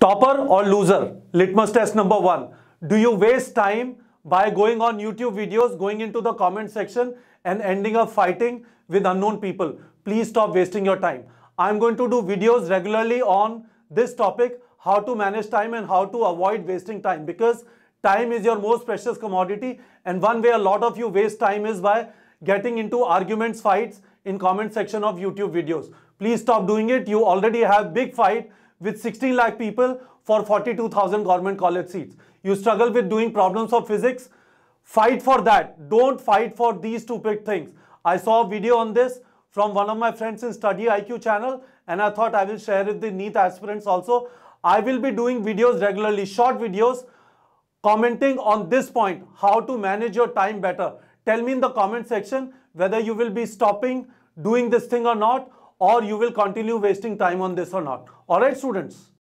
Topper or loser? Litmus test number one. Do you waste time by going on YouTube videos, going into the comment section and ending up fighting with unknown people? Please stop wasting your time. I'm going to do videos regularly on this topic, how to manage time and how to avoid wasting time because time is your most precious commodity and one way a lot of you waste time is by getting into arguments, fights in comment section of YouTube videos. Please stop doing it. You already have big fight with 16 lakh people for 42,000 government college seats. You struggle with doing problems of physics, fight for that. Don't fight for these stupid things. I saw a video on this from one of my friends in Study IQ channel and I thought I will share it with the NEET aspirants also. I will be doing videos regularly, short videos, commenting on this point, how to manage your time better. Tell me in the comment section whether you will be stopping doing this thing or not or you will continue wasting time on this or not. Alright students.